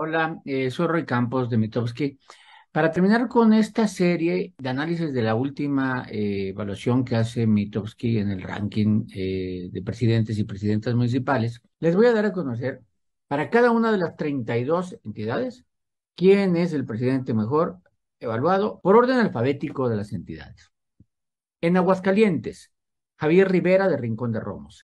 Hola, eh, soy Roy Campos de Mitowski. Para terminar con esta serie de análisis de la última eh, evaluación que hace Mitowski en el ranking eh, de presidentes y presidentas municipales, les voy a dar a conocer para cada una de las 32 entidades quién es el presidente mejor evaluado por orden alfabético de las entidades. En Aguascalientes, Javier Rivera de Rincón de Romos.